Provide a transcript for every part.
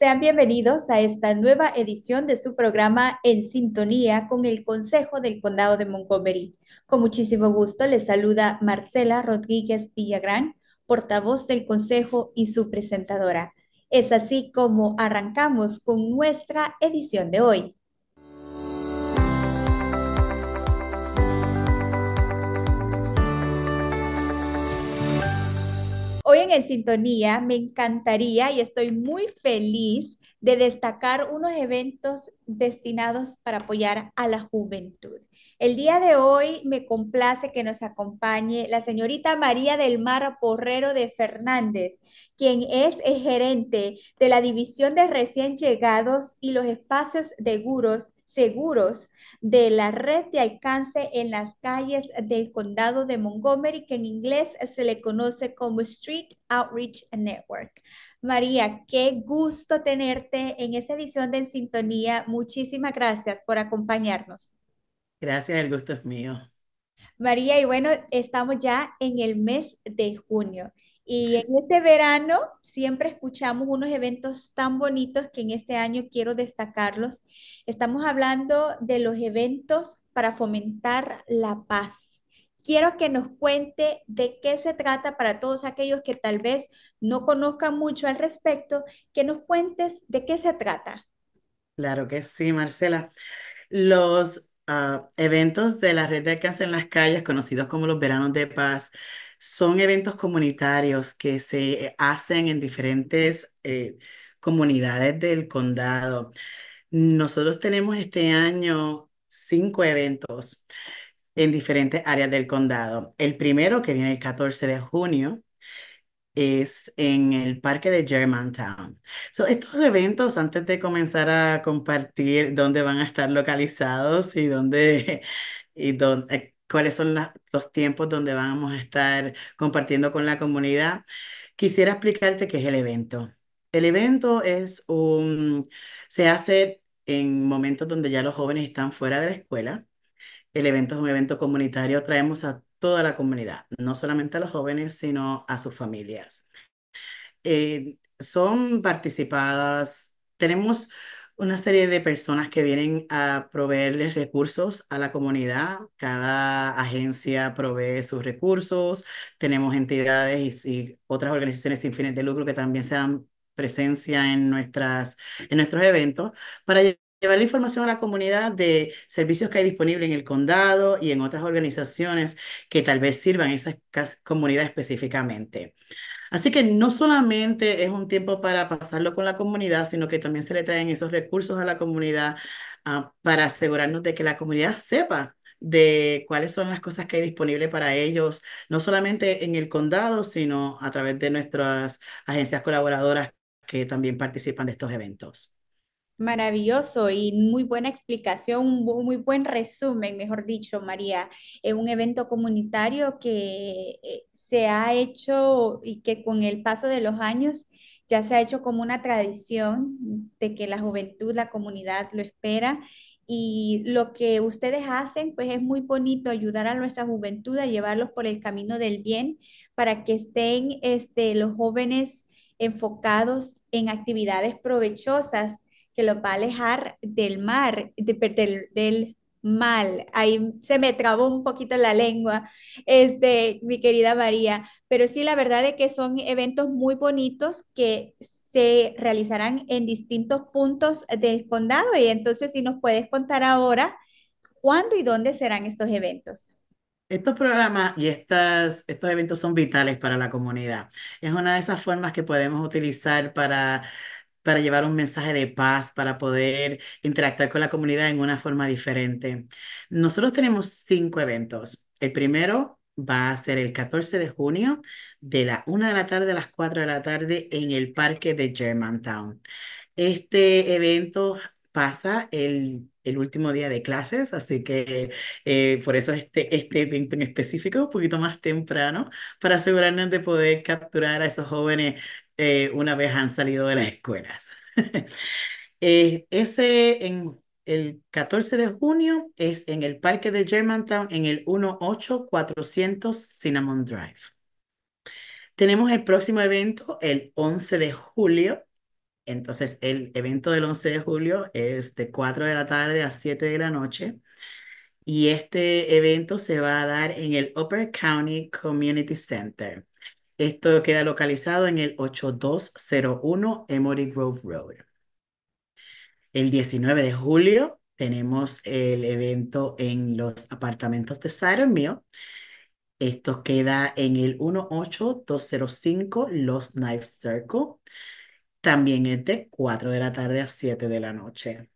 Sean bienvenidos a esta nueva edición de su programa En Sintonía con el Consejo del Condado de Montgomery. Con muchísimo gusto les saluda Marcela Rodríguez Villagrán, portavoz del Consejo y su presentadora. Es así como arrancamos con nuestra edición de hoy. sintonía, me encantaría y estoy muy feliz de destacar unos eventos destinados para apoyar a la juventud. El día de hoy me complace que nos acompañe la señorita María del Mar Porrero de Fernández, quien es gerente de la División de Recién Llegados y los Espacios de guros seguros de la red de alcance en las calles del condado de Montgomery, que en inglés se le conoce como Street Outreach Network. María, qué gusto tenerte en esta edición de En Sintonía. Muchísimas gracias por acompañarnos. Gracias, el gusto es mío. María, y bueno, estamos ya en el mes de junio y en este verano siempre escuchamos unos eventos tan bonitos que en este año quiero destacarlos. Estamos hablando de los eventos para fomentar la paz. Quiero que nos cuente de qué se trata para todos aquellos que tal vez no conozcan mucho al respecto, que nos cuentes de qué se trata. Claro que sí, Marcela. Los ah, eventos de la red de alcance en las calles, conocidos como los veranos de paz, son eventos comunitarios que se hacen en diferentes eh, comunidades del condado. Nosotros tenemos este año cinco eventos en diferentes áreas del condado. El primero, que viene el 14 de junio, es en el parque de Germantown. estos eventos, antes de comenzar a compartir dónde van a estar localizados y dónde, y dónde, cuáles son los tiempos donde vamos a estar compartiendo con la comunidad, quisiera explicarte qué es el evento. El evento es un, se hace en momentos donde ya los jóvenes están fuera de la escuela. El evento es un evento comunitario, traemos a toda la comunidad, no solamente a los jóvenes, sino a sus familias. Eh, son participadas, tenemos una serie de personas que vienen a proveerles recursos a la comunidad. Cada agencia provee sus recursos. Tenemos entidades y, otras organizaciones sin fines de lucro que también se dan presencia en, nuestras, en nuestros eventos para llevar la información a la comunidad de servicios que hay disponibles en el condado y en otras organizaciones que tal vez sirvan a esa comunidad específicamente. Así que no solamente es un tiempo para pasarlo con la comunidad, sino que también se le traen esos recursos a la comunidad ah, para asegurarnos de que la comunidad sepa de cuáles son las cosas que hay disponibles para ellos, no solamente en el condado, sino a través de nuestras agencias colaboradoras que también participan de estos eventos. Maravilloso y muy buena explicación, muy buen resumen, mejor dicho, María. Es un evento comunitario que eh, se ha hecho y que con el paso de los años ya se ha hecho como una tradición de que la juventud, la comunidad lo espera y lo que ustedes hacen, pues es muy bonito ayudar a nuestra juventud a llevarlos por el camino del bien para que estén este, los jóvenes enfocados en actividades provechosas que los va a alejar del mar, del, del, mal. Ahí se me trabó un poquito la lengua, este, mi querida María, pero sí la verdad es que son eventos muy bonitos que se realizarán en distintos puntos del condado y entonces si nos puedes contar ahora cuándo y dónde serán estos eventos. Estos programas y estas, estos eventos son vitales para la comunidad. Es una de esas formas que podemos utilizar para para llevar un mensaje de paz, para poder interactuar con la comunidad en una forma diferente. Nosotros tenemos cinco eventos. El primero va a ser el 14 de junio de la 1 de la tarde a las 4 de la tarde en el parque de Germantown. Este evento pasa el el último día de clases, así que eh, por eso este, este evento en específico, un poquito más temprano, para asegurarnos de poder capturar a esos jóvenes eh, una vez han salido de las escuelas. Eh, ese en el 14 de junio es en el Parque de Germantown en el 18400 Cinnamon Drive. Tenemos el próximo evento el 11 de julio. Entonces, el evento del 11 de julio es de 4 de la tarde a 7 de la noche. Y este evento se va a dar en el Upper County Community Center. Esto queda localizado en el 8201 Emory Grove Road. El 19 de julio tenemos el evento en los apartamentos de Siren Mill. Esto queda en el 18205 Los Knife Circle. También es de 4 de la tarde a 7 de la noche.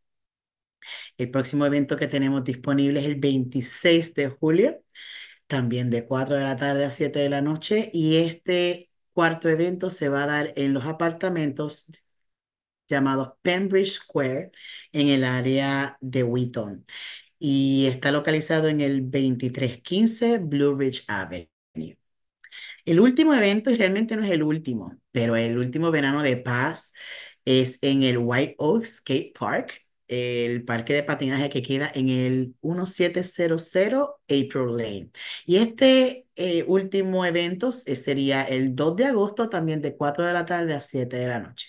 El próximo evento que tenemos disponible es el 26 de julio también de 4 de la tarde a 7 de la noche y este cuarto evento se va a dar en los apartamentos llamados Pembridge Square en el área de Wheaton y está localizado en el 2315 Blue Ridge Avenue. El último evento, y realmente no es el último, pero el último verano de paz es en el White Oak Skate Park el parque de patinaje que queda en el 1700 April Lane. Y este eh, último evento eh, sería el 2 de agosto, también de 4 de la tarde a 7 de la noche.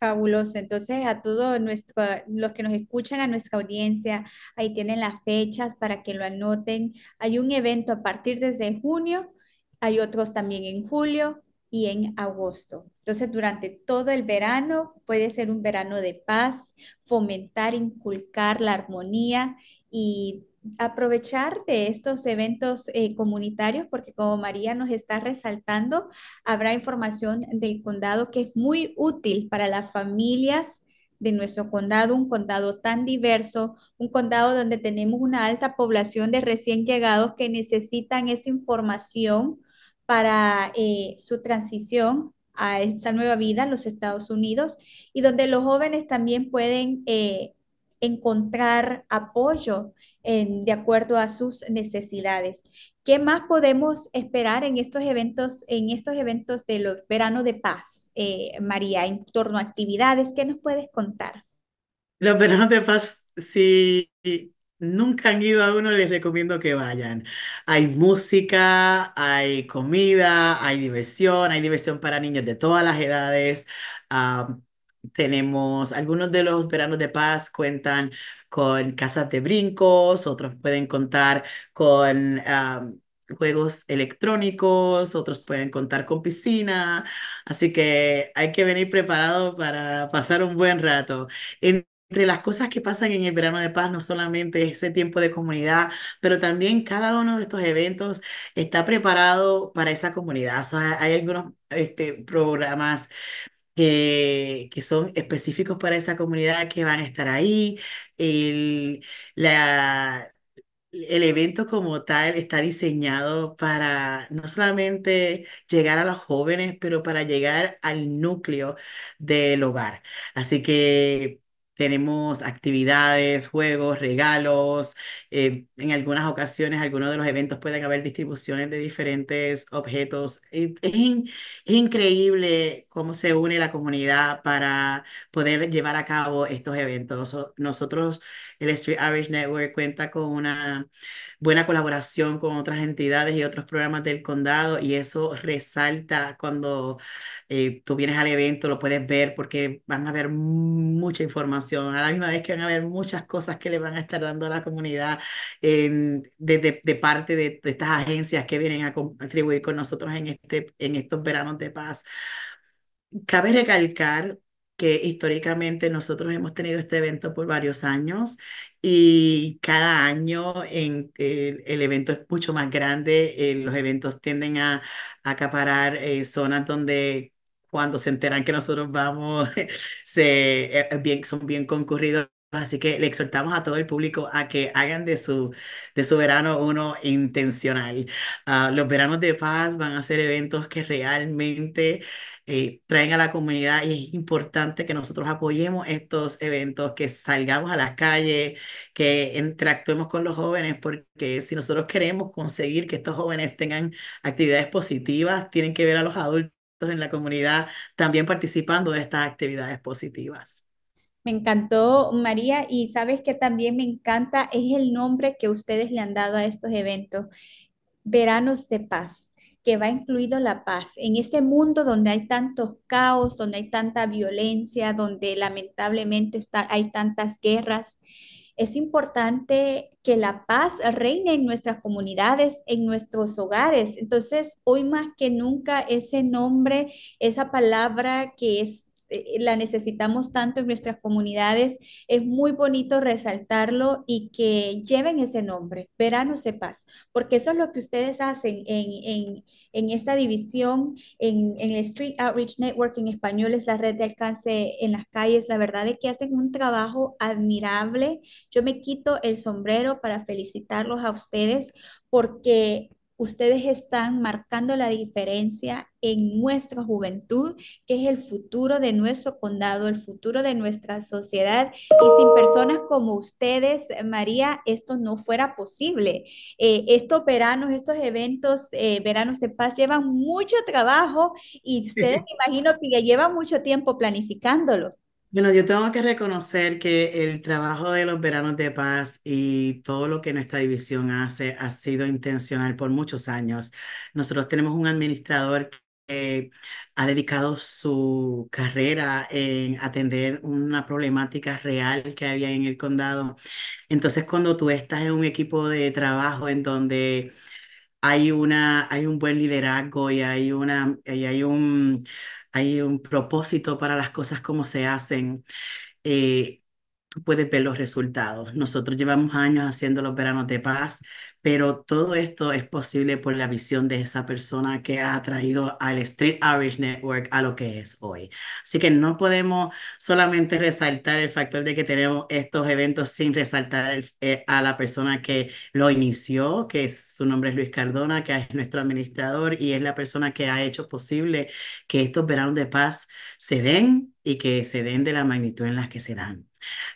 Fabuloso. Entonces, a todos los que nos escuchan, a nuestra audiencia, ahí tienen las fechas para que lo anoten. Hay un evento a partir desde junio, hay otros también en julio, y en agosto. Entonces, durante todo el verano puede ser un verano de paz, fomentar, inculcar la armonía y aprovechar de estos eventos eh, comunitarios porque como María nos está resaltando, habrá información del condado que es muy útil para las familias de nuestro condado, un condado tan diverso, un condado donde tenemos una alta población de recién llegados que necesitan esa información para eh, su transición a esta nueva vida en los Estados Unidos y donde los jóvenes también pueden eh, encontrar apoyo de acuerdo a sus necesidades. ¿Qué más podemos esperar en estos eventos, en estos eventos de los Veranos de paz, eh, María, en torno a actividades? ¿Qué nos puedes contar? Los veranos de paz, sí, Nunca han ido a uno, les recomiendo que vayan. Hay música, hay comida, hay diversión, hay diversión para niños de todas las edades. tenemos algunos de los veranos de paz cuentan con casas de brincos, otros pueden contar con juegos electrónicos, otros pueden contar con piscina, así que hay que venir preparado para pasar un buen rato entre las cosas que pasan en el verano de paz, no solamente ese tiempo de comunidad, pero también cada uno de estos eventos está preparado para esa comunidad. hay algunos este, programas que, que, son específicos para esa comunidad que van a estar ahí. El, la, el evento como tal está diseñado para no solamente llegar a los jóvenes, pero para llegar al núcleo del hogar. Así que tenemos actividades, juegos, regalos. Eh, en algunas ocasiones, algunos de los eventos pueden haber distribuciones de diferentes objetos. Eh, es, increíble cómo se une la comunidad para poder llevar a cabo estos eventos. Nosotros el Street Average Network cuenta con una buena colaboración con otras entidades y otros programas del condado y eso resalta cuando eh, tú vienes al evento, lo puedes ver porque van a haber mucha información, a la misma vez que van a haber muchas cosas que le van a estar dando a la comunidad en, de, parte de, estas agencias que vienen a contribuir con nosotros en, este, en estos veranos de paz. Cabe recalcar que históricamente nosotros hemos tenido este evento por varios años y cada año en, eh, el evento es mucho más grande, eh, los eventos tienden a, acaparar eh, zonas donde cuando se enteran que nosotros vamos, se, bien, son bien concurridos. Así que le exhortamos a todo el público a que hagan de su, de su verano uno intencional. Ah, los veranos de paz van a ser eventos que realmente eh, traen a la comunidad y es importante que nosotros apoyemos estos eventos, que salgamos a las calles, que interactuemos con los jóvenes, porque si nosotros queremos conseguir que estos jóvenes tengan actividades positivas, tienen que ver a los adultos en la comunidad también participando de estas actividades positivas. Me encantó, María, y sabes que también me encanta es el nombre que ustedes le han dado a estos eventos, Veranos de Paz que va incluido la paz. En este mundo donde hay tantos caos, donde hay tanta violencia, donde lamentablemente está, hay tantas guerras, es importante que la paz reine en nuestras comunidades, en nuestros hogares. Entonces, hoy más que nunca, ese nombre, esa palabra que es eh, la necesitamos tanto en nuestras comunidades. Es muy bonito resaltarlo y que lleven ese nombre, verano de Paz, porque eso es lo que ustedes hacen en, esta división, en, en, el Street Outreach Network en español, es la red de alcance en las calles. La verdad es que hacen un trabajo admirable. Yo me quito el sombrero para felicitarlos a ustedes porque ustedes están marcando la diferencia en nuestra juventud, que es el futuro de nuestro condado, el futuro de nuestra sociedad. Y sin personas como ustedes, María, esto no fuera posible. Eh, estos veranos, estos eventos, eh, veranos de paz, llevan mucho trabajo y ustedes me imagino que ya llevan mucho tiempo planificándolo. Bueno, yo tengo que reconocer que el trabajo de los Veranos de Paz y todo lo que nuestra división hace ha sido intencional por muchos años. Nosotros tenemos un administrador que ha dedicado su carrera en atender una problemática real que había en el condado. Entonces, cuando tú estás en un equipo de trabajo en donde hay, una, hay un buen liderazgo y hay, una, y hay un hay un propósito para las cosas como se hacen. Eh, tú puedes ver los resultados. Nosotros llevamos años haciendo los veranos de paz, pero todo esto es posible por la visión de esa persona que ha traído al Street Irish Network a lo que es hoy. Así que no podemos solamente resaltar el factor de que tenemos estos eventos sin resaltar eh, a la persona que lo inició, que es, su nombre es Luis Cardona, que es nuestro administrador y es la persona que ha hecho posible que estos veranos de paz se den y que se den de la magnitud en las que se dan.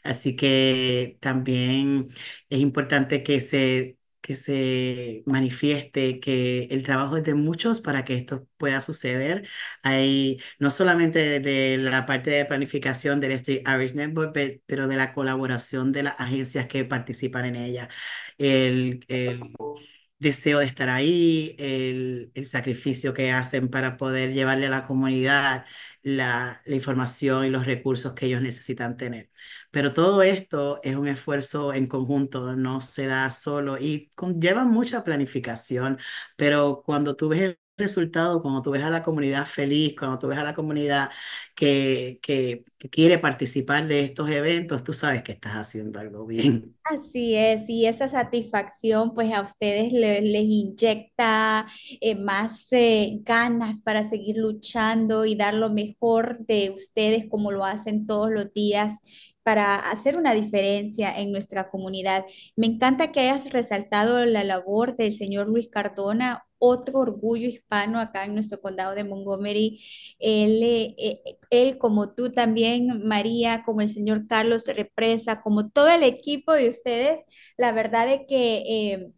Así que también es importante que se que se manifieste, que el trabajo es de muchos para que esto pueda suceder. Hay no solamente de la parte de planificación del Street Irish Network, pero de la colaboración de las agencias que participan en ella. El, deseo de estar ahí, el sacrificio que hacen para poder llevarle a la comunidad la, información y los recursos que ellos necesitan tener. Pero todo esto es un esfuerzo en conjunto, no se da solo y lleva mucha planificación, pero cuando tú ves el resultado cuando tú ves a la comunidad feliz, cuando tú ves a la comunidad que, que, quiere participar de estos eventos, tú sabes que estás haciendo algo bien. Así es, y esa satisfacción pues a ustedes les inyecta eh, más eh, ganas para seguir luchando y dar lo mejor de ustedes como lo hacen todos los días para hacer una diferencia en nuestra comunidad. Me encanta que hayas resaltado la labor del señor Luis Cardona, otro orgullo hispano acá en nuestro condado de Montgomery. Él, eh, eh, él, como tú también, María, como el señor Carlos Represa, como todo el equipo de ustedes, la verdad es que... Eh,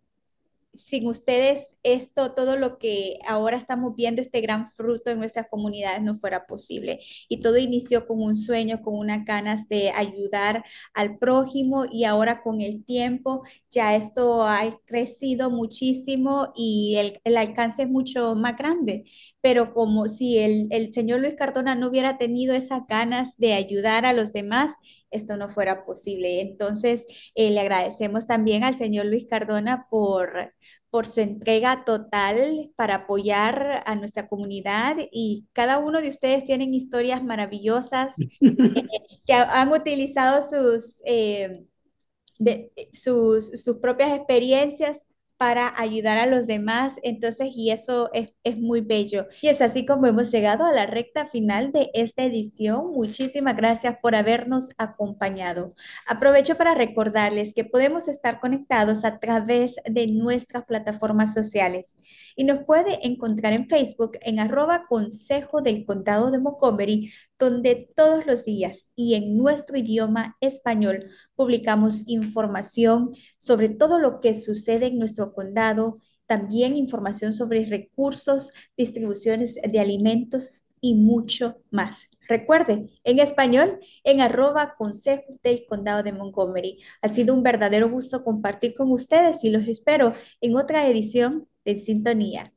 sin ustedes esto, todo lo que ahora estamos viendo, este gran fruto en nuestras comunidades no fuera posible. Y todo inició con un sueño, con una ganas de ayudar al prójimo y ahora con el tiempo ya esto ha crecido muchísimo y el, alcance es mucho más grande. Pero como si el, el señor Luis Cardona no hubiera tenido esas ganas de ayudar a los demás, esto no fuera posible. Entonces, eh, le agradecemos también al señor Luis Cardona por, por su entrega total para apoyar a nuestra comunidad y cada uno de ustedes tienen historias maravillosas eh, que han utilizado sus... Eh, de sus, sus, propias experiencias para ayudar a los demás. Entonces, y eso es, muy bello. Y es así como hemos llegado a la recta final de esta edición. Muchísimas gracias por habernos acompañado. Aprovecho para recordarles que podemos estar conectados a través de nuestras plataformas sociales y nos puede encontrar en Facebook en arroba Consejo del Condado de Montgomery, donde todos los días y en nuestro idioma español publicamos información sobre todo lo que sucede en nuestro condado, también información sobre recursos, distribuciones de alimentos y mucho más. Recuerden, en español, en arroba Consejo del Condado de Montgomery. Ha sido un verdadero gusto compartir con ustedes y los espero en otra edición de sintonía.